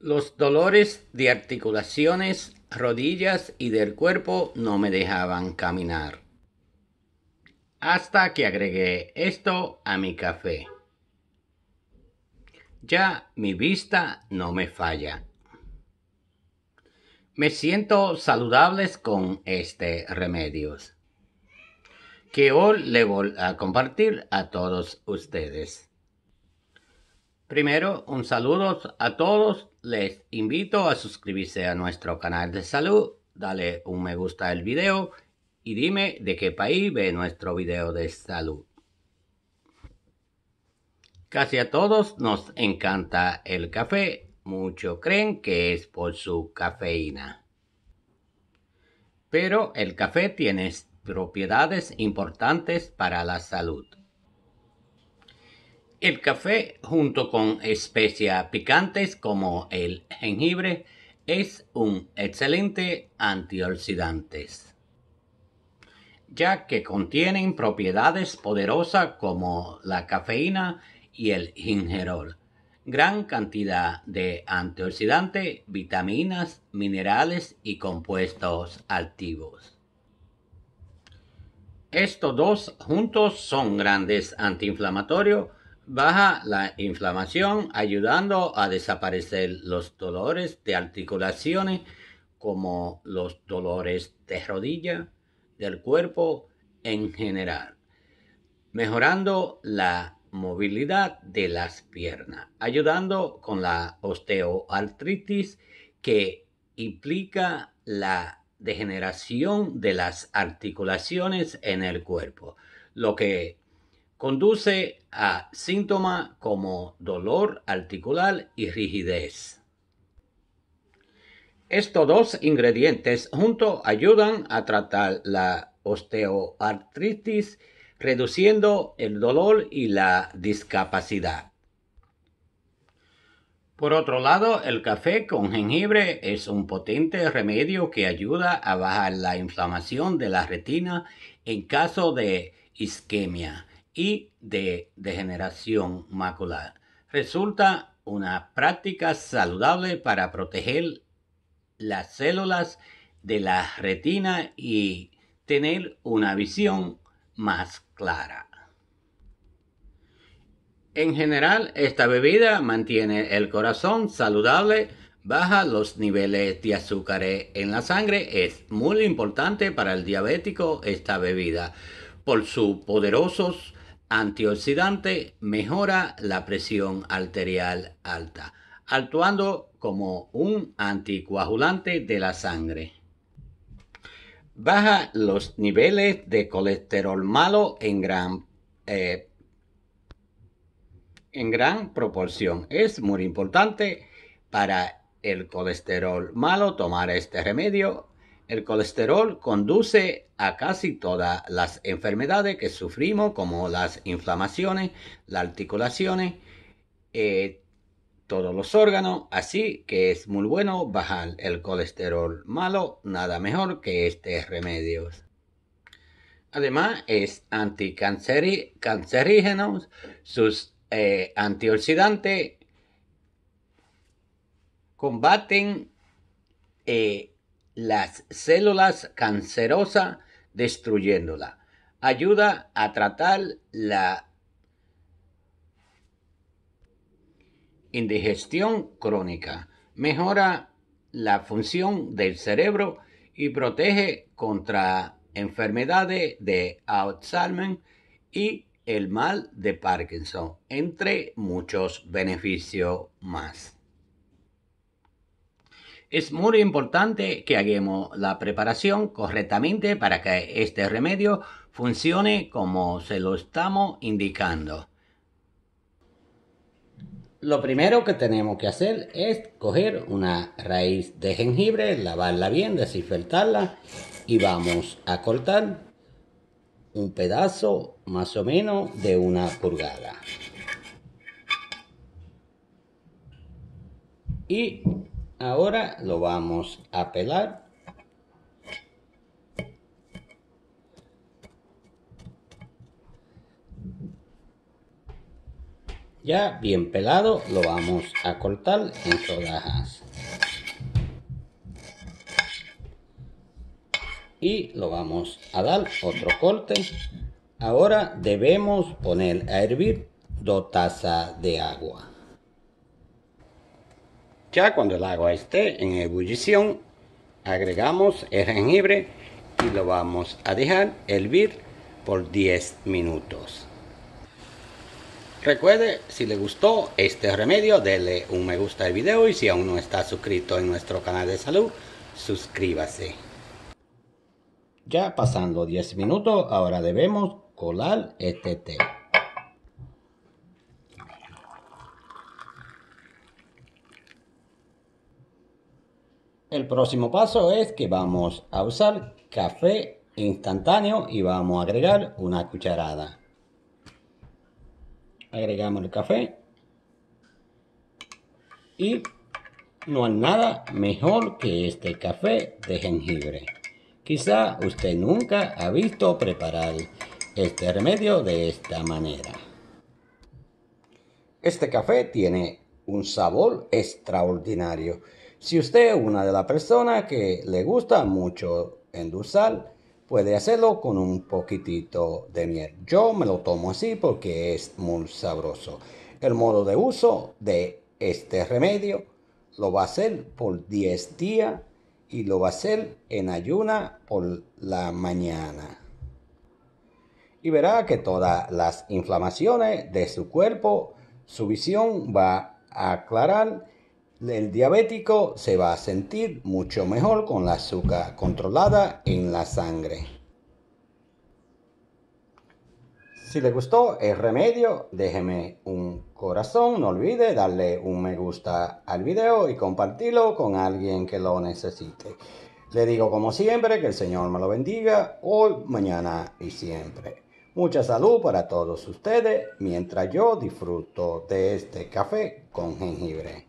Los dolores de articulaciones, rodillas y del cuerpo no me dejaban caminar. Hasta que agregué esto a mi café. Ya mi vista no me falla. Me siento saludables con este remedios que hoy le voy a compartir a todos ustedes. Primero, un saludo a todos. Les invito a suscribirse a nuestro canal de salud, dale un me gusta al video y dime de qué país ve nuestro video de salud. Casi a todos nos encanta el café, muchos creen que es por su cafeína. Pero el café tiene propiedades importantes para la salud. El café junto con especias picantes como el jengibre es un excelente antioxidante, ya que contienen propiedades poderosas como la cafeína y el gingerol, gran cantidad de antioxidantes, vitaminas, minerales y compuestos activos. Estos dos juntos son grandes antiinflamatorios baja la inflamación, ayudando a desaparecer los dolores de articulaciones como los dolores de rodilla, del cuerpo en general, mejorando la movilidad de las piernas, ayudando con la osteoartritis que implica la degeneración de las articulaciones en el cuerpo, lo que Conduce a síntomas como dolor articular y rigidez. Estos dos ingredientes juntos ayudan a tratar la osteoartritis, reduciendo el dolor y la discapacidad. Por otro lado, el café con jengibre es un potente remedio que ayuda a bajar la inflamación de la retina en caso de isquemia y de degeneración macular. Resulta una práctica saludable para proteger las células de la retina y tener una visión más clara. En general, esta bebida mantiene el corazón saludable, baja los niveles de azúcar en la sangre. Es muy importante para el diabético esta bebida por sus poderosos antioxidante, mejora la presión arterial alta, actuando como un anticoagulante de la sangre. Baja los niveles de colesterol malo en gran, eh, en gran proporción. Es muy importante para el colesterol malo tomar este remedio el colesterol conduce a casi todas las enfermedades que sufrimos, como las inflamaciones, las articulaciones, eh, todos los órganos, así que es muy bueno bajar el colesterol malo, nada mejor que este remedio. Además, es anticancerígeno, sus eh, antioxidantes combaten eh, las células cancerosas destruyéndola. Ayuda a tratar la indigestión crónica, mejora la función del cerebro y protege contra enfermedades de Alzheimer y el mal de Parkinson, entre muchos beneficios más. Es muy importante que hagamos la preparación correctamente para que este remedio funcione como se lo estamos indicando. Lo primero que tenemos que hacer es coger una raíz de jengibre, lavarla bien, desinfectarla y vamos a cortar un pedazo más o menos de una pulgada. Y Ahora lo vamos a pelar. Ya bien pelado lo vamos a cortar en rodajas. Y lo vamos a dar otro corte. Ahora debemos poner a hervir dos tazas de agua. Ya cuando el agua esté en ebullición, agregamos el jengibre y lo vamos a dejar hervir por 10 minutos. Recuerde, si le gustó este remedio, dele un me gusta al video y si aún no está suscrito en nuestro canal de salud, suscríbase. Ya pasando 10 minutos, ahora debemos colar este té. El próximo paso es que vamos a usar café instantáneo y vamos a agregar una cucharada. Agregamos el café y no hay nada mejor que este café de jengibre. Quizá usted nunca ha visto preparar este remedio de esta manera. Este café tiene un sabor extraordinario si usted es una de las personas que le gusta mucho endulzar, puede hacerlo con un poquitito de miel. Yo me lo tomo así porque es muy sabroso. El modo de uso de este remedio lo va a hacer por 10 días y lo va a hacer en ayuna por la mañana. Y verá que todas las inflamaciones de su cuerpo, su visión va a aclarar el diabético se va a sentir mucho mejor con la azúcar controlada en la sangre. Si le gustó el remedio, déjeme un corazón, no olvide darle un me gusta al video y compartirlo con alguien que lo necesite. Le digo como siempre que el Señor me lo bendiga hoy, mañana y siempre. Mucha salud para todos ustedes mientras yo disfruto de este café con jengibre.